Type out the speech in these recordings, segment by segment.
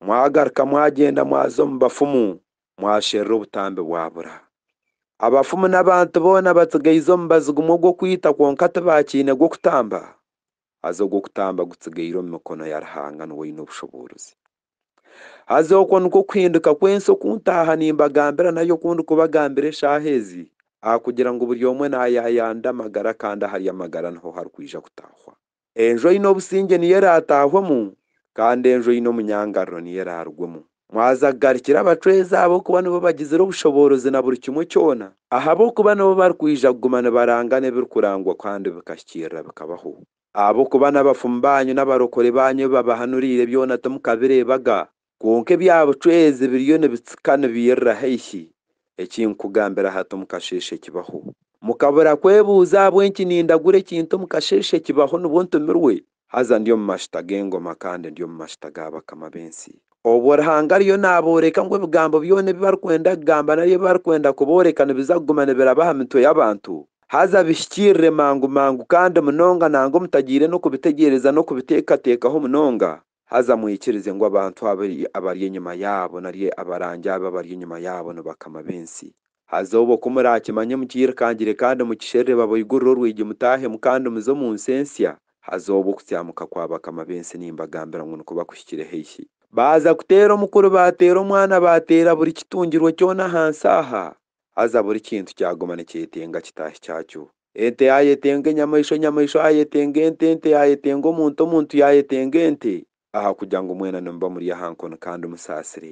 mwagaruka mwagenda mwaza omu bafumu mwasherra obutambi bwabura abafumu n'abantu boona batsigaize omu bazi gumwe gw'okwita kwonka tibakiine gw'okutamba haza ogw'okutamba gutsigaire omu mikono ya ruhanga niwoine obushoboruzi haza okwo nikwo kuhinduka kwensi okuntaaha nimbagambira nayo okundi kubagambira eshaaha ezi ahakugira ngu buri omwe naayayanda amagara kandi ahari amagara niho harikwija kutahwa enju oine obusingye niyo eraatahwemu kandi ejo ino munyangariro niyo erarwemu mwazagarikira abacweza abokuba nibo bagizira obushobozi na buri kimwe kyona aha bokuba nibo barikwija kuguma nibarangana ebirikurangwa kandi bikahikirira bikabaho abokuba n'abafumu banyu n'abarokore banyu babahanuriire byona timukabireebaga kwonka ebyabucwezi biriyo nibitsika nibiyirira haihi ekinkugambira hati mukasheshe kibaho mukabura kwebuuza abwenki nindagura ekintu mukasheshe kibaho nibwo ntumirwe haza ndiyo mumashitangengo makande ndiyo mumashita gabaka bensi obwo ruhanga ariyo naboreka ngu ebigambo byona ebi barikwenda kugamba nabyo ebi barikwenda kuboreka nibiza kuguma nibiraba aha mitwe y'abantu haza bihikirire mangu mangu kandi munonga nanga mutagire n'okubitegereza n'okubiteekateekaho munonga haza mwikirize ngu abantu abari enyima yaabo nari abarangi abo abari enyima yaabo nibakama bensi haza obu okumurakimanye mukirikangire kandi mukisherere babaigurire orwigi mutahemu kandi muze omu ensya hazoba kwa bakama bensi nimbagambira ngu niko bakuhikireho eiki baza kutera omukuru batera omwana batera buri kitungirwe kyona hansi aha haza buri kintu kyagoma nikyetenga kitaahi kyakyo ente yayetenga enyamaisho enyamaisho yayetenga ente ente yayetenga omuntu omuntu yayetenga ente aha kugira ngu mwena nimuba muri aha nkono kandi musaasire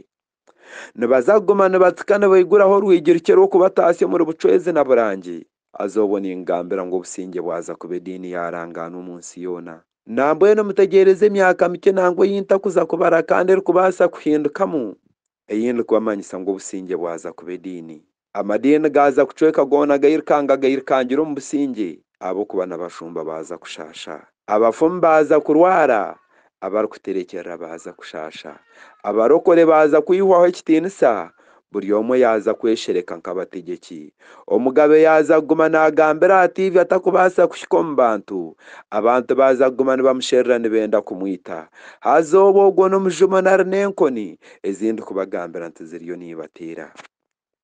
nibaza kuguma nibatsika nibaiguraho orwigirukye rw'okubataasya omuri bucwezi na burangi azobona ingambira ngo businge bwaza kuba edini yarangana umunsi yona eno mutegereze emyaka mike nangwa yinta kuza kubara kandi kubasa kuhindukamu eyindi kubamanyisa ngo businge bwaza kuba edini amadini gaza kucweka gona gayirikanga gayirukangira omu businge abo n'abashumba baza kushasha abafumu baza kurwara abarikuterekerera baza kushasha abarokore baza kwihwaho ekitinisa buli omwe yaaza kweshereka nka bategyeki omugabo yaaza kuguma naagambira aha tiivi atakubaasa kuhika omu bantu abantu baaza kuguma nibamusherera nibenda kumwita haza obu ogwo n'omujumo nari n'enkoni ezindi kubagambira nti ziriyo niibateera